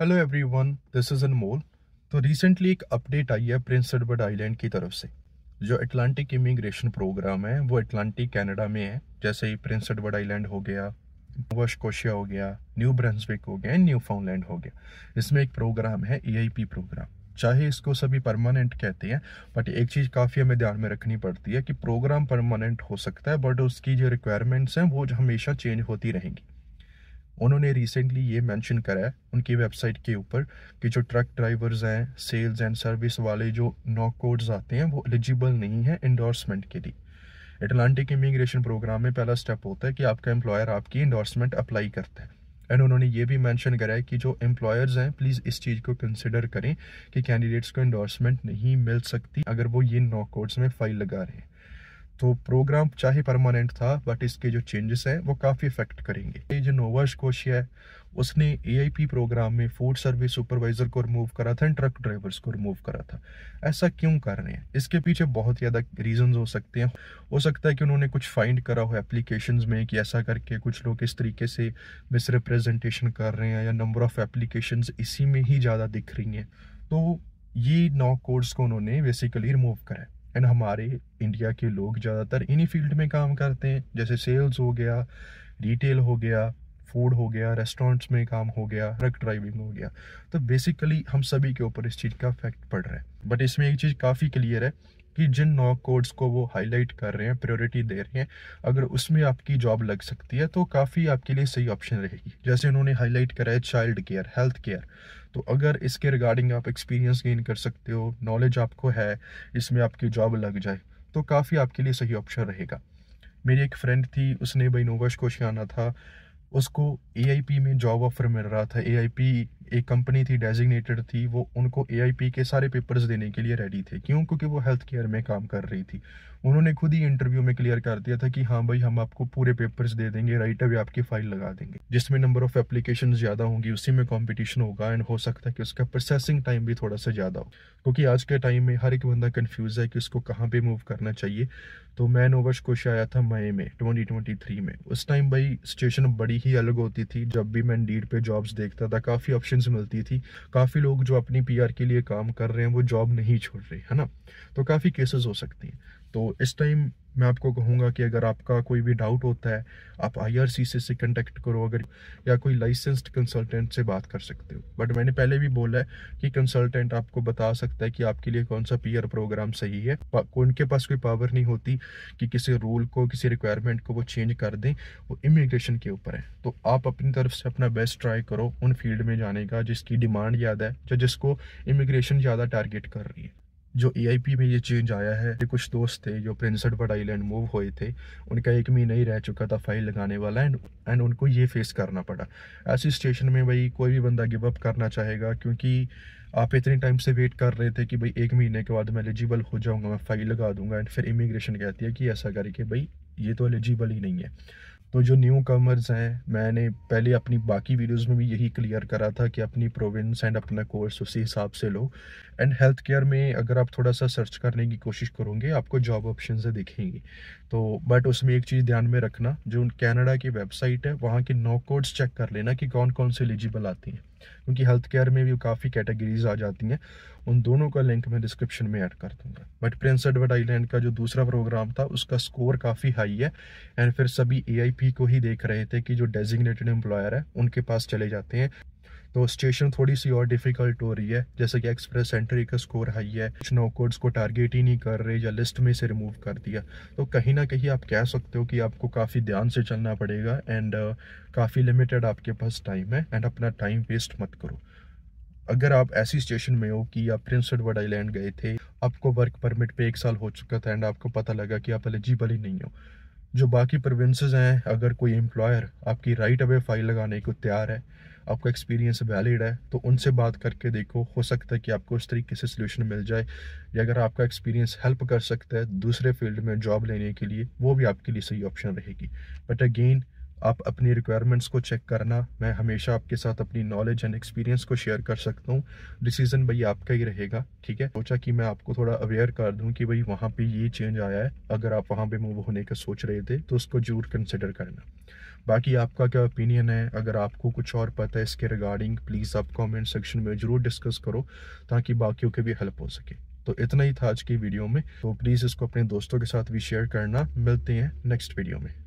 hello everyone this is Anmol तो recently एक update आई है प्रिंस एडवर्ड आइलैंड की तरफ से जो अटलांटिक इमिग्रेशन प्रोग्राम है वो अटलांटिक कनाडा में है जैसे ही प्रिंस एडवर्ड आइलैंड हो गया वशकोशिया हो गया न्यू ब्रंसविक हो गया न्यू फाउंडलैंड हो गया इसमें एक प्रोग्राम है ए प्रोग्राम चाहे इसको सभी परमानेंट कहते हैं बट एक चीज़ काफ़ी हमें ध्यान में रखनी पड़ती है कि प्रोग्राम परमानेंट हो सकता है बट उसकी जो रिक्वायरमेंट्स हैं वो हमेशा चेंज होती रहेंगी उन्होंने रिसेंटली ये मेंशन करा है उनकी वेबसाइट के ऊपर कि जो ट्रक ड्राइवर्स हैं सेल्स एंड सर्विस वाले जो नॉक कोड्स आते हैं वो एलिजिबल नहीं है इंडोर्समेंट के लिए एटलांटिक इमिग्रेशन प्रोग्राम में पहला स्टेप होता है कि आपका एम्प्लॉयर आपकी इंडोर्समेंट अप्लाई करता है एंड उन्होंने ये भी मैंशन करा है कि जो एम्प्लॉयर्स हैं प्लीज़ इस चीज़ को कंसिडर करें कि कैंडिडेट्स को इंडोर्समेंट नहीं मिल सकती अगर वो ये नॉक कोड्स में फाइल लगा रहे हैं तो प्रोग्राम चाहे परमानेंट था बट इसके जो चेंजेस हैं वो काफ़ी इफेक्ट करेंगे ये जो नोवर्स कोशी है उसने ए प्रोग्राम में फूड सर्विस सुपरवाइजर को रिमूव करा था एंड ट्रक ड्राइवर्स को रिमूव करा था ऐसा क्यों कर रहे हैं इसके पीछे बहुत ज़्यादा रीजन हो सकते हैं हो सकता है कि उन्होंने कुछ फाइंड करा हो एप्लीकेशन में कि ऐसा करके कुछ लोग इस तरीके से मिसरिप्रेजेंटेशन कर रहे हैं या नंबर ऑफ़ एप्लीकेशन इसी में ही ज़्यादा दिख रही हैं तो ये नौ कोर्स को उन्होंने बेसिकली रिमूव करा है एंड हमारे इंडिया के लोग ज़्यादातर इन्हीं फील्ड में काम करते हैं जैसे सेल्स हो गया रिटेल हो गया फूड हो गया रेस्टोरेंट्स में काम हो गया ट्रक ड्राइविंग हो गया तो बेसिकली हम सभी के ऊपर इस चीज़ का इफेक्ट पड़ रहा है बट इसमें एक चीज़ काफ़ी क्लियर है कि जिन नौ कोड्स को वो हाईलाइट कर रहे हैं प्रायोरिटी दे रहे हैं अगर उसमें आपकी जॉब लग सकती है तो काफ़ी आपके लिए सही ऑप्शन रहेगी जैसे उन्होंने हाईलाइट करा है चाइल्ड केयर हेल्थ केयर तो अगर इसके रिगार्डिंग आप एक्सपीरियंस गेन कर सकते हो नॉलेज आपको है इसमें आपकी जॉब लग जाए तो काफ़ी आपके लिए सही ऑप्शन रहेगा मेरी एक फ्रेंड थी उसने भाई नोवा आना था उसको ए में जॉब ऑफर मिल रहा था ए एक कंपनी थी डेजिग्नेटेड थी वो उनको ए के सारे पेपर्स देने के लिए रेडी थे क्यों क्योंकि वो हेल्थ केयर में काम कर रही थी उन्होंने खुद ही इंटरव्यू में क्लियर कर दिया था कि हाँ भाई हम आपको पूरे पेपर्स दे देंगे राइट अवे आपकी फाइल लगा देंगे जिसमें नंबर ऑफ एप्लीकेशन ज़्यादा होंगी उसी में कॉम्पिटिशन होगा एंड हो सकता है कि उसका प्रोसेसिंग टाइम भी थोड़ा सा ज़्यादा हो क्योंकि आज के टाइम में हर एक बंदा कन्फ्यूज़ है कि उसको कहाँ पे मूव करना चाहिए तो मैं नोवश कोश आया था मई में ट्वेंटी में उस टाइम भाई सिचुएशन बड़ी स्टोरी ही अलग होती थी जब भी मैं डीड पे जॉब्स देखता था काफ़ी ऑप्शंस मिलती थी काफ़ी लोग जो अपनी पीआर के लिए काम कर रहे हैं वो जॉब नहीं छोड़ रहे है ना तो काफ़ी केसेस हो सकती हैं तो इस टाइम मैं आपको कहूँगा कि अगर आपका कोई भी डाउट होता है आप आईआरसीसी से कंटेक्ट करो अगर या कोई लाइसेंस्ड कंसल्टेंट से बात कर सकते हो बट मैंने पहले भी बोला है कि कंसल्टेंट आपको बता सकता है कि आपके लिए कौन सा पीयर प्रोग्राम सही है उनके पास कोई पावर नहीं होती कि किसी रूल को किसी रिक्वायरमेंट को वो चेंज कर दें वो इमिग्रेशन के ऊपर है तो आप अपनी तरफ से अपना बेस्ट ट्राई करो उन फील्ड में जाने का जिसकी डिमांड ज़्यादा है या जिसको इमिग्रेशन ज़्यादा टारगेट कर रही है जो ए में ये चेंज आया है कुछ दोस्त थे जो प्रिंसट एडवर्ड आईलैंड मूव हुए थे उनका एक महीना ही रह चुका था फाइल लगाने वाला एंड एंड उनको ये फेस करना पड़ा ऐसी स्टेशन में भाई कोई भी बंदा गिव अप करना चाहेगा क्योंकि आप इतने टाइम से वेट कर रहे थे कि भाई एक महीने के बाद मैं एलिजिबल हो जाऊँगा मैं फ़ाइल लगा दूंगा एंड फिर इमिग्रेशन कहती है कि ऐसा करके भाई ये तो एलिजिबल ही नहीं है तो जो न्यू कमर्स हैं मैंने पहले अपनी बाकी वीडियोस में भी यही क्लियर करा था कि अपनी प्रोविंस एंड अपना कोर्स उसी हिसाब से लो एंड हेल्थ केयर में अगर आप थोड़ा सा सर्च करने की कोशिश करोगे आपको जॉब ऑप्शन दिखेंगी तो बट उसमें एक चीज़ ध्यान में रखना जो कैनेडा की वेबसाइट है वहाँ की नो कोड्स चेक कर लेना कि कौन कौन से एलिजिबल आती हैं क्योंकि हेल्थ केयर में भी काफ़ी कैटेगरीज आ जाती हैं उन दोनों का लिंक मैं डिस्क्रिप्शन में ऐड कर दूंगा बट प्रिंस एडवर्ड आइलैंड का जो दूसरा प्रोग्राम था उसका स्कोर काफ़ी हाई है एंड फिर सभी ए को ही देख रहे थे कि जो डेजिग्नेटेड एम्प्लॉयर है उनके पास चले जाते हैं तो स्टेशन थोड़ी सी और डिफिकल्ट हो रही है जैसे कि एक्सप्रेस एंट्री का स्कोर हाई है कुछ नो कोड्स को टारगेट ही नहीं कर रहे या लिस्ट में से रिमूव कर दिया तो कहीं ना कहीं आप कह सकते हो कि आपको काफ़ी ध्यान से चलना पड़ेगा एंड uh, काफ़ी लिमिटेड आपके पास टाइम है एंड अपना टाइम वेस्ट मत करो अगर आप ऐसी स्टेशन में हो कि आप प्रिंस एडवर्ड आईलैंड गए थे आपको वर्क परमिट पे एक साल हो चुका था एंड आपको पता लगा कि आप एलिजिबल ही नहीं हो जो बाकी प्रोविंसेस हैं अगर कोई एम्प्लॉयर आपकी राइट अवे फाइल लगाने को तैयार है आपका एक्सपीरियंस वैलिड है तो उनसे बात करके देखो हो सकता है कि आपको उस तरीके से सोल्यूशन मिल जाए या अगर आपका एक्सपीरियंस हेल्प कर सकता है दूसरे फील्ड में जॉब लेने के लिए वो भी आपके लिए सही ऑप्शन रहेगी बट अगेन आप अपनी रिक्वायरमेंट्स को चेक करना मैं हमेशा आपके साथ अपनी नॉलेज एंड एक्सपीरियंस को शेयर कर सकता हूँ डिसीजन भाई आपका ही रहेगा ठीक है सोचा कि मैं आपको थोड़ा अवेयर कर दूँ कि भाई वहाँ पे ये चेंज आया है अगर आप वहाँ पे मूव होने का सोच रहे थे तो उसको जरूर कंसिडर करना बाकी आपका क्या ओपिनियन है अगर आपको कुछ और पता है इसके रिगार्डिंग प्लीज़ आप कॉमेंट सेक्शन में ज़रूर डिस्कस करो ताकि बाकियों के भी हेल्प हो सके तो इतना ही था आज की वीडियो में तो प्लीज़ इसको अपने दोस्तों के साथ भी शेयर करना मिलते हैं नेक्स्ट वीडियो में